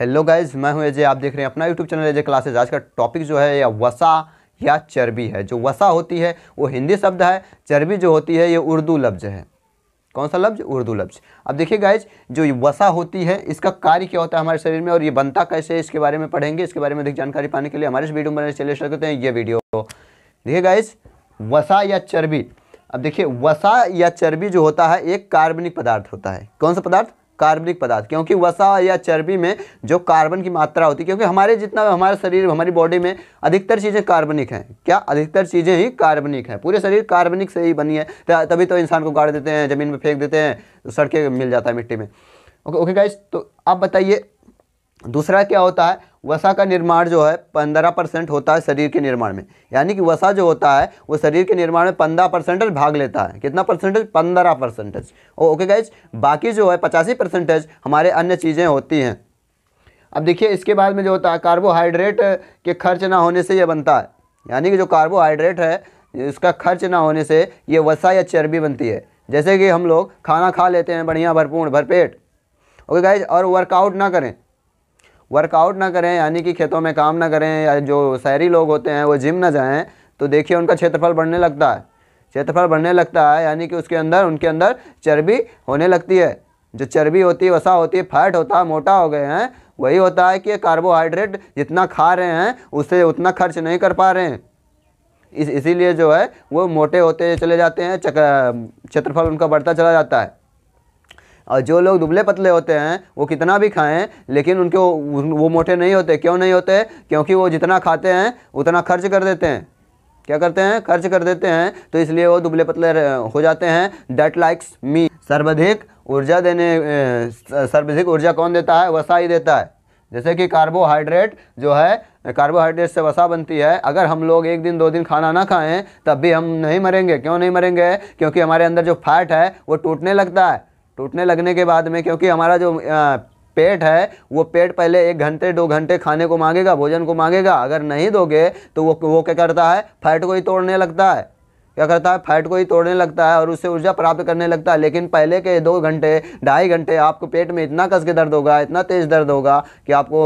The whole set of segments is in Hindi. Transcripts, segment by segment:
हेलो गाइज मैं हूं एजे आप देख रहे हैं अपना यूट्यूब चैनल एजे क्लासेज आज का टॉपिक जो है या वसा या चर्बी है जो वसा होती है वो हिंदी शब्द है चर्बी जो होती है ये उर्दू लफ्ज़ है कौन सा लफ्ज़ उर्दू लफ्ज़ अब देखिए गाइज जो वसा होती है इसका कार्य क्या होता है हमारे शरीर में और ये बनता कैसे इसके बारे में पढ़ेंगे इसके बारे में अधिक जानकारी पाने के लिए हमारे इस वीडियो में चले सकते हैं ये वीडियो देखिए गाइज वसा या चर्बी अब देखिए वसा या चर्बी जो होता है एक कार्बनिक पदार्थ होता है कौन सा पदार्थ कार्बनिक पदार्थ क्योंकि वसा या चर्बी में जो कार्बन की मात्रा होती है क्योंकि हमारे जितना हमारे शरीर हमारी बॉडी में अधिकतर चीज़ें कार्बनिक हैं क्या अधिकतर चीज़ें ही कार्बनिक हैं पूरे शरीर कार्बनिक से ही बनी है तभी तो इंसान को गाड़ देते हैं ज़मीन में फेंक देते हैं तो सड़के मिल जाता है मिट्टी में ओके ओके गाइज तो आप बताइए दूसरा क्या होता है वसा का निर्माण जो है पंद्रह परसेंट होता है शरीर के निर्माण में यानी कि वसा जो होता है वो शरीर के निर्माण में पंद्रह परसेंटेज भाग लेता है कितना परसेंटेज पंद्रह परसेंटेज ओके गाइज बाकी जो है पचासी परसेंटेज हमारे अन्य चीज़ें होती हैं अब देखिए इसके बाद में जो होता है कार्बोहाइड्रेट के खर्च ना होने से ये बनता है यानी कि जो कार्बोहाइड्रेट है इसका खर्च ना होने से ये वसा या चर्बी बनती है जैसे कि हम लोग खाना खा लेते हैं बढ़िया भरपूर्ण भरपेट ओके गाइज और वर्कआउट ना करें वर्कआउट ना करें यानी कि खेतों में काम ना करें या जो शहरी लोग होते हैं वो जिम ना जाएँ तो देखिए उनका क्षेत्रफल बढ़ने लगता है क्षेत्रफल बढ़ने लगता है यानी कि उसके अंदर उनके अंदर चर्बी होने लगती है जो चर्बी होती है वसा होती है फैट होता है मोटा हो गए हैं वही होता है कि कार्बोहाइड्रेट जितना खा रहे हैं उससे उतना खर्च नहीं कर पा रहे हैं इस इसीलिए जो है वो मोटे होते चले जाते हैं क्षेत्रफल उनका बढ़ता चला जाता है और जो लोग दुबले पतले होते हैं वो कितना भी खाएं लेकिन उनके वो मोटे नहीं होते क्यों नहीं होते क्योंकि वो जितना खाते हैं उतना खर्च कर देते हैं क्या करते हैं खर्च कर देते हैं तो इसलिए वो दुबले पतले हो जाते हैं डेट लाइक्स मी सर्वाधिक ऊर्जा देने सर्वाधिक ऊर्जा कौन देता है वसा ही देता है जैसे कि कार्बोहाइड्रेट जो है कार्बोहाइड्रेट से वसा बनती है अगर हम लोग एक दिन दो दिन खाना ना खाएं तब भी हम नहीं मरेंगे क्यों नहीं मरेंगे क्योंकि हमारे अंदर जो फैट है वो टूटने लगता है टूटने लगने के बाद में क्योंकि हमारा जो आ, पेट है वो पेट पहले एक घंटे दो घंटे खाने को मांगेगा भोजन को मांगेगा अगर नहीं दोगे तो वो वो क्या करता है फैट को ही तोड़ने लगता है क्या करता है फैट को ही तोड़ने लगता है और उससे ऊर्जा प्राप्त करने लगता है लेकिन पहले के दो घंटे ढाई घंटे आपको पेट में इतना कस के दर्द होगा इतना तेज़ दर्द होगा कि आपको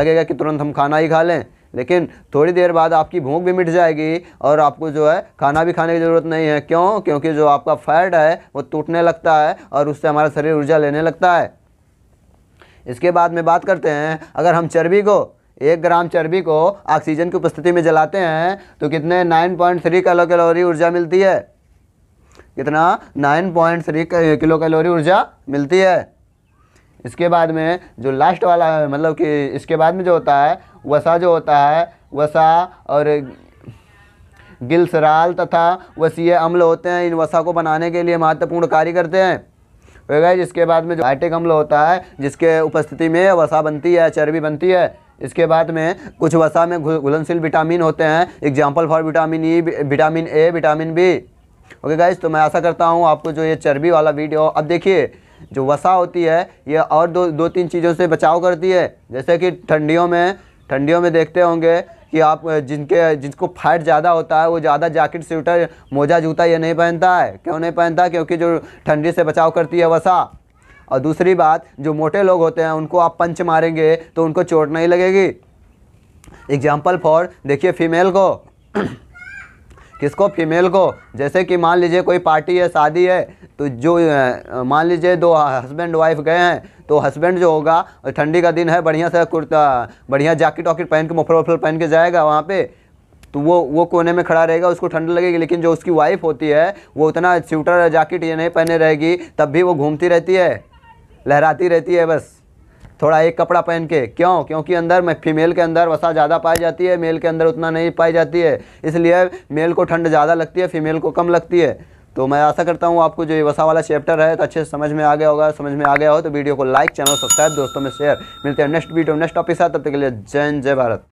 लगेगा कि तुरंत हम खाना ही खा लें लेकिन थोड़ी देर बाद आपकी भूख भी मिट जाएगी और आपको जो है खाना भी खाने की ज़रूरत नहीं है क्यों क्योंकि जो आपका फैट है वो टूटने लगता है और उससे हमारा शरीर ऊर्जा लेने लगता है इसके बाद में बात करते हैं अगर हम चर्बी को एक ग्राम चर्बी को ऑक्सीजन की उपस्थिति में जलाते हैं तो कितने nine point three kilocalorie ऊर्जा मिलती है कितना nine point three kilocalorie ऊर्जा मिलती है इसके बाद में जो लास्ट वाला है मतलब कि इसके बाद में जो होता है वसा जो होता है वसा और गिलसराल तथा वसीय अम्ल होते हैं इन वसा को बनाने के लिए महत्वपूर्ण कार्य करते हैं गए इसके बाद में जो आइटिक अम्ल होता है जिसके उपस्थिति में वसा बनती है चर्बी बनती है इसके बाद में कुछ वसा में घुलनशील विटामिन होते हैं example for vitamin E vitamin A vitamin B okay guys तो मैं ऐसा करता हूँ आपको जो ये चर्बी वाला वीडियो अब देखिए जो वसा होती है ये और दो दो तीन चीज़ों से बचाव करती है जैसे कि ठंडियों में ठंडियों में देखते होंगे कि आप जिनके जिसको फाइट ज़्यादा होता है वो ज़्यादा जैकेट स्वेटर मोजा जूता ये नहीं पहनता है क्यों नहीं पहनता क्योंकि जो ठंडी से बचाव करती है वसा और दूसरी बात जो मोटे लोग होते हैं उनको आप पंच मारेंगे तो उनको चोट नहीं लगेगी एग्जाम्पल फॉर देखिए फीमेल को किसको फीमेल को जैसे कि मान लीजिए कोई पार्टी है शादी है तो जो मान लीजिए दो हस्बैंड वाइफ गए हैं तो हस्बैंड जो होगा ठंडी का दिन है बढ़िया से कुर्ता बढ़िया जैकेट वॉकेट पहन के मफर वफर पहन के जाएगा वहाँ पे तो वो वो कोने में खड़ा रहेगा उसको ठंड लगेगी लेकिन जो उसकी वाइफ होती है वो उतना स्वेटर जैकेट ये नहीं पहने रहेगी तब भी वो घूमती रहती है लहराती रहती है बस थोड़ा एक कपड़ा पहन के क्यों क्योंकि अंदर में फीमेल के अंदर वसा ज़्यादा पाई जाती है मेल के अंदर उतना नहीं पाई जाती है इसलिए मेल को ठंड ज़्यादा लगती है फीमेल को कम लगती है तो मैं आशा करता हूँ आपको जो ये वसा वाला चैप्टर है तो अच्छे से समझ में आ गया होगा समझ में आ गया हो तो वीडियो को लाइक चैनल सब्सक्राइब दोस्तों में शेयर मिलते हैं नेक्स्ट वीडियो नेक्स्ट टॉपिक साथ तब तक के लिए जय जय भारत